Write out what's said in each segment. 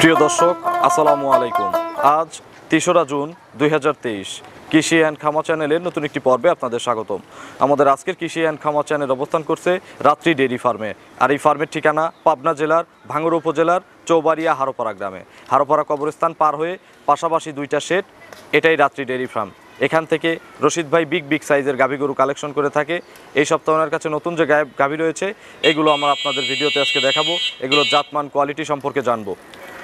প্রিয় দর্শক আসসালামু আলাইকুম আজ তেসরা জুন দুই কৃষি অ্যান্ড খামা চ্যানেলের নতুন একটি পর্বে আপনাদের স্বাগতম আমাদের আজকের কৃষি অ্যান্ড খামা চ্যানেল অবস্থান করছে রাত্রি ডেরি ফার্মে আর এই ফার্মের ঠিকানা পাবনা জেলার ভাঙ্গুর উপজেলার চৌবাড়িয়া হারোপাড়া গ্রামে হারোপাড়া কবরস্থান পার হয়ে পাশাপাশি দুইটা শেড এটাই রাত্রি ডেরি ফার্ম এখান থেকে রশিদ ভাই বিগ বিগ সাইজের গাভী গরু কালেকশন করে থাকে এই সপ্তাহ ওনার কাছে নতুন যে গাভী রয়েছে এগুলো আমরা আপনাদের ভিডিওতে আজকে দেখাবো এগুলো জাতমান কোয়ালিটি সম্পর্কে জানবো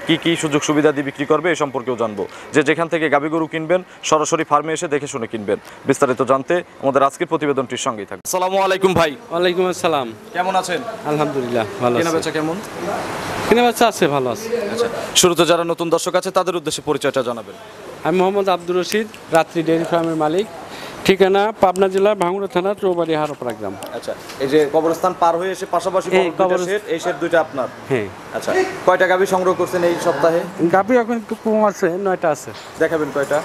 কি কি সুযোগ সুবিধা দিয়ে বিক্রি করবে এ সম্পর্কেও জানবো যে যেখান থেকে গাভী গরু কিনবেন সরাসরি ফার্মে এসে দেখে শুনে কিনবেন বিস্তারিত জানতে আমাদের আজকের প্রতিবেদনটির সঙ্গেই থাকবে সালামু আলাইকুম ভাই ওয়ালাইকুম আসসালাম কেমন আছেন আলহামদুলিল্লাহ ভালো কেনা বেচা কেমন কেনা বেচা আছে ভালো আছে আচ্ছা শুরুতে যারা নতুন দর্শক আছে তাদের উদ্দেশ্যে পরিচয়টা জানাবেন আমি মোহাম্মদ আব্দুর রশিদ রাত্রি ডেয়ারি ফার্মের মালিক ঠিকানা পাবনা জেলা ভাঙড়া থানা চৌবাড়ি হারোপাড়া গ্রাম আচ্ছা এই যে কবরস্থান পার হয়ে এসে পাশাপাশি এই সেট দুইটা আপনার হ্যাঁ আচ্ছা কয়টা গাভী সংগ্রহ করছেন এই সপ্তাহে গাভী এখন একটু কম আছে নয়টা আছে দেখাবেন কয়টা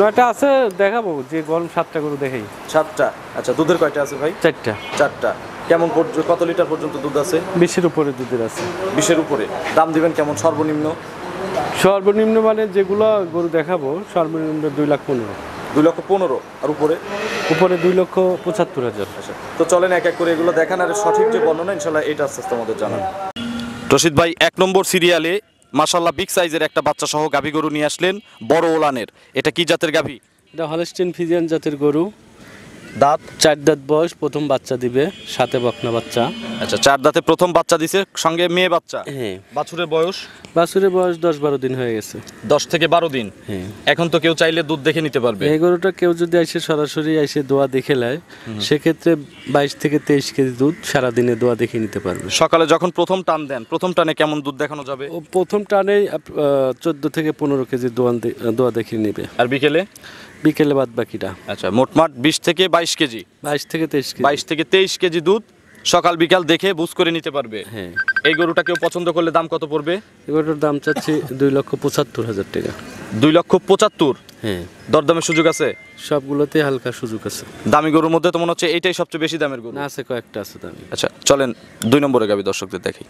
নয়টা আছে দেখাবো যে গরম সাতটা গরু দেখাই সাতটা আচ্ছা দুধের কয়টা আছে ভাই চারটা চারটা কেমন কত লিটার পর্যন্ত দুধ আছে বিশের উপরে দুধের আছে বিশের উপরে দাম দিবেন কেমন সর্বনিম্ন সর্বনিম্ন মানে যেগুলো গরু দেখাবো সর্বনিম্ন দুই লাখ পনেরো দুই লক্ষ পনেরো আর উপরে উপরে দুই লক্ষ পঁচাত্তর হাজার আচ্ছা, তো চলেন এক এক করে এগুলো দেখান আর সঠিক যে বর্ণনা ইনশাল্লাহ এটা আস্তে আস্তে আমাদের জানান রশিদ ভাই এক নম্বর সিরিয়ালে মাসাল্লাহ বিগ সাইজের একটা বাচ্চা সহ গাভী গরু নিয়ে আসলেন বড় ওলানের এটা কি জাতের গাভী এটা হলস্টেন ফিজিয়ান জাতের গরু দাঁত চার দাঁত বয়স প্রথম বাচ্চা দিবে সাথে বকনা বাচ্চা আচ্ছা চার দাঁতে প্রথম বাচ্চা দিছে সঙ্গে মেয়ে বাচ্চা হ্যাঁ বাছুরের বয়স বাছুরের বয়স দশ বারো দিন হয়ে গেছে দশ থেকে বারো দিন হ্যাঁ এখন তো কেউ চাইলে দুধ দেখে নিতে পারবে এই গরুটা কেউ যদি এসে সরাসরি এসে দোয়া দেখে নেয় সেক্ষেত্রে বাইশ থেকে তেইশ কেজি দুধ সারাদিনে দোয়া দেখে নিতে পারবে সকালে যখন প্রথম টান দেন প্রথম টানে কেমন দুধ দেখানো যাবে ও প্রথম টানেই চোদ্দ থেকে পনেরো কেজি দোয়া দোয়া দেখে নেবে আর বিকেলে বিকেলে বাদ বাকিটা আচ্ছা মোটমাট বিশ থেকে বাইশ কেজি বাইশ থেকে তেইশ বাইশ থেকে তেইশ কেজি দুধ সকাল বিকাল দেখে বুঝ করে নিতে পারবে হ্যাঁ এই গরুটা কেউ পছন্দ করলে দাম কত পড়বে এই গরুটার দাম চাচ্ছি দুই লক্ষ পঁচাত্তর হাজার টাকা দুই লক্ষ পঁচাত্তর হ্যাঁ দরদামের সুযোগ আছে সবগুলোতে হালকা সুযোগ আছে দামি গরুর মধ্যে তো মনে হচ্ছে এইটাই সবচেয়ে বেশি দামের গরু আছে কয়েকটা আছে দামি আচ্ছা চলেন দুই নম্বরে গাবি দর্শকদের দেখি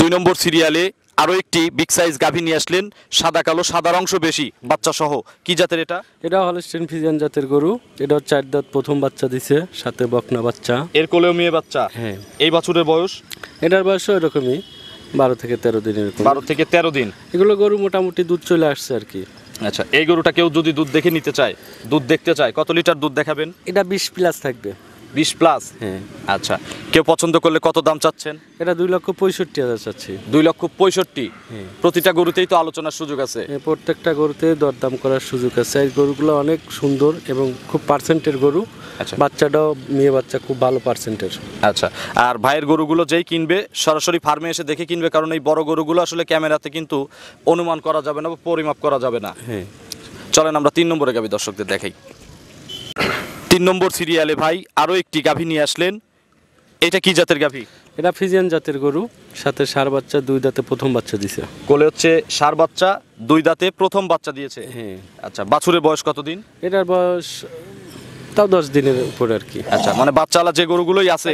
দুই নম্বর সিরিয়ালে আরও একটি বিগ সাইজ গাভী নিয়ে আসলেন সাদা কালো সাদা অংশ বেশি বাচ্চা সহ কি জাতের এটা এটা হলস্টেন ফিজিয়ান জাতের গরু এটা চার দাঁত প্রথম বাচ্চা দিছে সাথে বকনা বাচ্চা এর কোলেও মেয়ে বাচ্চা হ্যাঁ এই বাছুরের বয়স এটার বয়সও এরকমই বারো থেকে তেরো দিনের বারো থেকে তেরো দিন এগুলো গরু মোটামুটি দুধ চলে আসছে আর কি আচ্ছা এই গরুটা কেউ যদি দুধ দেখে নিতে চায় দুধ দেখতে চায় কত লিটার দুধ দেখাবেন এটা বিশ প্লাস থাকবে বিশ প্লাস হ্যাঁ আচ্ছা কেউ পছন্দ করলে কত দাম চাচ্ছেন এটা দুই লক্ষ পঁয়ষট্টি হাজার চাচ্ছি দুই লক্ষ পঁয়ষট্টি হ্যাঁ। প্রতিটা গরুতেই তো আলোচনার সুযোগ আছে হ্যাঁ, প্রত্যেকটা গরুতে দরদাম করার সুযোগ আছে এই গরুগুলো অনেক সুন্দর এবং খুব পার্সেন্টের গরু আচ্ছা। বাচ্চাটাও মেয়ে বাচ্চা খুব ভালো পার্সেন্টের আচ্ছা আর ভাইয়ের গরুগুলো যেই কিনবে সরাসরি ফার্মে এসে দেখে কিনবে কারণ এই বড় গরুগুলো আসলে ক্যামেরাতে কিন্তু অনুমান করা যাবে না বা পরিমাপ করা যাবে না হ্যাঁ চলেন আমরা তিন নম্বরে গাবি দর্শকদের দেখাই তিন নম্বর সিরিয়ালে ভাই আরও একটি গাভী নিয়ে আসলেন এটা কি জাতের গাভী এটা ফিজিয়ান জাতের গরু সাথে সার বাচ্চা দুই দাঁতে প্রথম বাচ্চা দিছে কোলে হচ্ছে সার বাচ্চা দুই দাঁতে প্রথম বাচ্চা দিয়েছে হ্যাঁ আচ্ছা বাছুরের বয়স কতদিন এটার বয়স তাও দশ দিনের উপরে আর কি আচ্ছা মানে বাচ্চালা যে গরুগুলোই আছে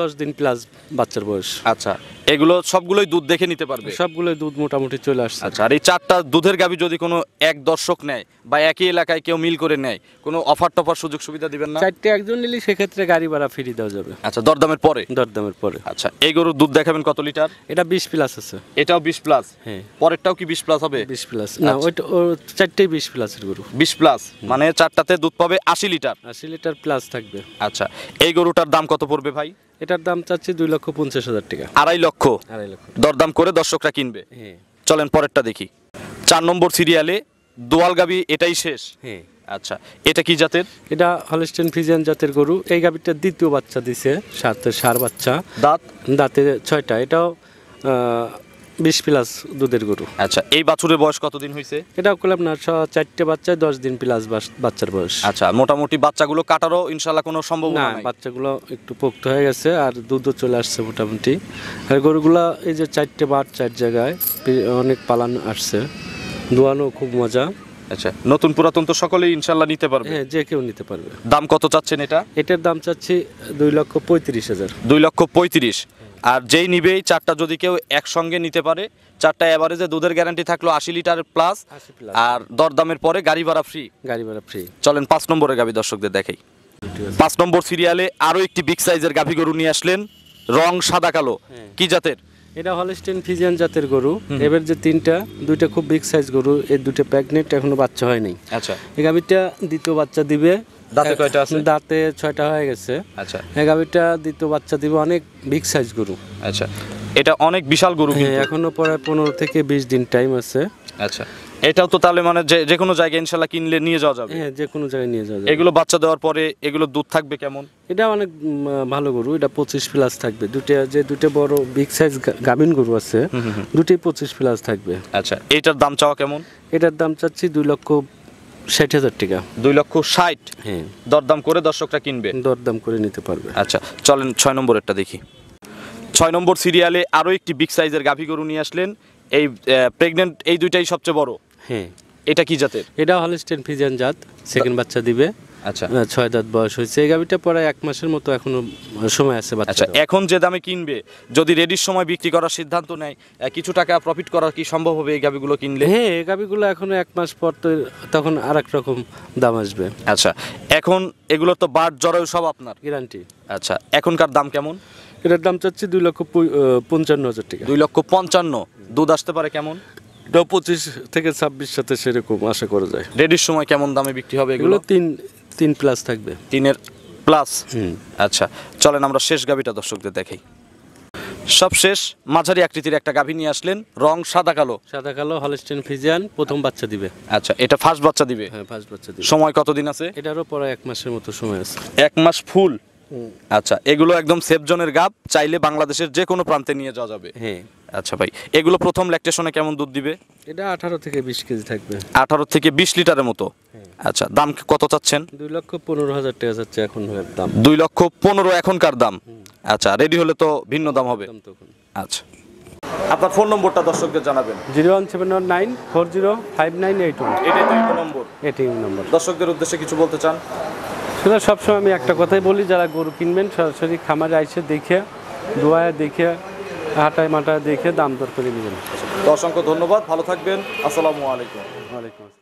দশ দিন প্লাস বাচ্চার বয়স আচ্ছা এগুলো সবগুলোই দুধ দেখে নিতে পারবে সবগুলোই দুধ মোটামুটি চলে আসছে আচ্ছা আর এই চারটা দুধের গাবি যদি কোনো এক দর্শক নেয় বা একই এলাকায় কেউ মিল করে নেয় কোনো অফার টফার সুযোগ সুবিধা দিবেন না চারটে একজন নিলে সেক্ষেত্রে গাড়ি ভাড়া ফ্রি দেওয়া যাবে আচ্ছা দরদামের পরে দরদামের পরে আচ্ছা এই গরুর দুধ দেখাবেন কত লিটার এটা বিশ প্লাস আছে এটাও বিশ প্লাস হ্যাঁ পরেরটাও কি বিশ প্লাস হবে বিশ প্লাস না আচ্ছা। ওইটা চারটেই বিশ প্লাসের গরু বিশ প্লাস মানে চারটাতে দুধ পাবে আশি লিটার আশি লিটার প্লাস থাকবে আচ্ছা এই গরুটার দাম কত পড়বে ভাই এটার দাম চাচ্ছি দুই লক্ষ পঞ্চাশ হাজার টাকা আড়াই লক্ষ আড়াই লক্ষ দরদাম করে দর্শকরা কিনবে হ্যাঁ। চলেন পরেরটা দেখি চার নম্বর সিরিয়ালে দোয়াল গাবি এটাই শেষ হ্যাঁ। আচ্ছা এটা কি জাতের এটা হলিস্টেন ফিজিয়ান জাতের গরু এই গাবিটা দ্বিতীয় বাচ্চা দিছে সাথে সার বাচ্চা দাঁত দাঁতে ছয়টা এটাও বিশ প্লাস দুধের গরু আচ্ছা এই বাছুরের বয়স কতদিন হয়েছে এটা করলাম না চারটে বাচ্চায় দশ দিন প্লাস বাচ্চার বয়স আচ্ছা মোটামুটি বাচ্চাগুলো কাটারও ইনশাল্লাহ কোনো সম্ভব না বাচ্চাগুলো একটু পোক্ত হয়ে গেছে আর দুধও চলে আসছে মোটামুটি আর গরুগুলা এই যে চারটে বাট চার জায়গায় অনেক পালান আসছে দোয়ানো খুব মজা আচ্ছা নতুন পুরাতন তো সকলেই ইনশাল্লাহ নিতে পারবে হ্যাঁ যে কেউ নিতে পারবে দাম কত চাচ্ছেন এটা এটার দাম চাচ্ছি দুই লক্ষ পঁয়ত্রিশ হাজার দুই লক্ষ পঁয়ত্রিশ আর যেই নিবে এই চারটা যদি কেউ একসঙ্গে নিতে পারে চারটা অ্যাভারেজে দুধের গ্যারান্টি থাকলো আশি লিটার প্লাস আর দরদামের পরে গাড়ি ভাড়া ফ্রি গাড়ি ভাড়া ফ্রি চলেন পাঁচ নম্বরের গাভী দর্শকদের দেখাই পাঁচ নম্বর সিরিয়ালে আরও একটি বিগ সাইজের গাভি গরু নিয়ে আসলেন রং সাদা কালো হ্যাঁ। কি জাতের এটা হলস্টেন ফিজিয়ান জাতের গরু এবার যে তিনটা দুইটা খুব বিগ সাইজ গরু এই দুটো প্যাগনেট এখনো বাচ্চা হয়নি আচ্ছা এই গাভীটা দ্বিতীয় বাচ্চা দিবে দাঁতে কয়টা আছে দাঁতে ছয়টা হয়ে গেছে আচ্ছা এই গাভীটা দ্বিতীয় বাচ্চা দিব অনেক বিগ সাইজ গরু আচ্ছা এটা অনেক বিশাল গরু হ্যাঁ, এখনো প্রায় পনেরো থেকে বিশ দিন টাইম আছে আচ্ছা এটাও তো তাহলে মানে যে কোনো জায়গায় ইনশাল্লাহ কিনলে নিয়ে যাওয়া যাবে হ্যাঁ যে কোনো জায়গায় নিয়ে যাওয়া যাবে এগুলো বাচ্চা দেওয়ার পরে এগুলো দুধ থাকবে কেমন এটা অনেক ভালো গরু এটা পঁচিশ প্লাস থাকবে দুটো যে দুটো বড় বিগ সাইজ গাবিন গরু আছে দুটোই পঁচিশ প্লাস থাকবে আচ্ছা এটার দাম চাওয়া কেমন এটার দাম চাচ্ছি দুই লক্ষ ষাট হাজার টাকা দুই লক্ষ ষাট হ্যাঁ দরদাম করে দর্শকরা কিনবে দরদাম করে নিতে পারবে আচ্ছা চলেন ছয় নম্বরেরটা দেখি ছয় নম্বর সিরিয়ালে আরও একটি বিগ সাইজের গাভী গরু নিয়ে আসলেন এই প্রেগনেন্ট এই দুইটাই সবচেয়ে বড় হ্যাঁ এটা কি জাতের এটা হলিস্টেন ফিজিয়ান জাত সেকেন্ড বাচ্চা দিবে আচ্ছা ছয় দাঁত বয়স হয়েছে এই গাভিটা প্রায় এক মাসের মতো এখনো সময় আছে আচ্ছা এখন যে দামে কিনবে যদি রেডির সময় বিক্রি করার সিদ্ধান্ত নেয় কিছু টাকা প্রফিট করা কি সম্ভব হবে এই গাভিগুলো কিনলে হ্যাঁ এই গাভিগুলো এখনো এক মাস পর তো তখন আর রকম দাম আসবে আচ্ছা এখন এগুলো তো বাট জরায়ু সব আপনার গ্যারান্টি আচ্ছা এখনকার দাম কেমন এটার দাম চাচ্ছি দুই লক্ষ পঞ্চান্ন হাজার টাকা দুই লক্ষ পঞ্চান্ন দুধ আসতে পারে কেমন পঁচিশ থেকে ছাব্বিশ সাথে সেরকম আশা করা যায় রেডির সময় কেমন দামে বিক্রি হবে এগুলো তিন তিন প্লাস থাকবে তিনের প্লাস আচ্ছা চলেন আমরা শেষ গাভিটা দর্শকদের দেখাই শেষ মাঝারি আকৃতির একটা গাভী নিয়ে আসলেন রং সাদা কালো সাদা কালো হলস্টেন ফিজিয়ান প্রথম বাচ্চা দিবে আচ্ছা এটা ফার্স্ট বাচ্চা দিবে হ্যাঁ ফার্স্ট বাচ্চা দিবে সময় কতদিন আছে এটারও পরে এক মাসের মতো সময় আছে এক মাস ফুল আচ্ছা এগুলো একদম সেফ জোনের গাব চাইলে বাংলাদেশের যে কোনো প্রান্তে নিয়ে যাওয়া যাবে হ্যাঁ আচ্ছা ভাই এগুলো প্রথম ল্যাকটেশনে কেমন দুধ দিবে এটা আঠারো থেকে বিশ কেজি থাকবে আঠারো থেকে বিশ লিটারের মতো হ্যাঁ। আচ্ছা দাম কত চাচ্ছেন দুই লক্ষ পনেরো হাজার টাকা চাচ্ছে এখন দাম দুই লক্ষ পনেরো এখনকার দাম আচ্ছা রেডি হলে তো ভিন্ন দাম হবে আচ্ছা আপনার ফোন নম্বরটা দর্শকদের জানাবেন zero one seven one nine four zero five nine eight one এটাই তো নম্বর এটি নম্বর দর্শকদের উদ্দেশ্যে কিছু বলতে চান সেটা সবসময় আমি একটা কথাই বলি যারা গরু কিনবেন সরাসরি খামারে আইসে দেখে দোয়া দেখে হাটায় মাটায় দেখে দাম দর করে নেবেন অসংখ্য ধন্যবাদ ভালো থাকবেন আসসালামু আলাইকুম আলাইকুম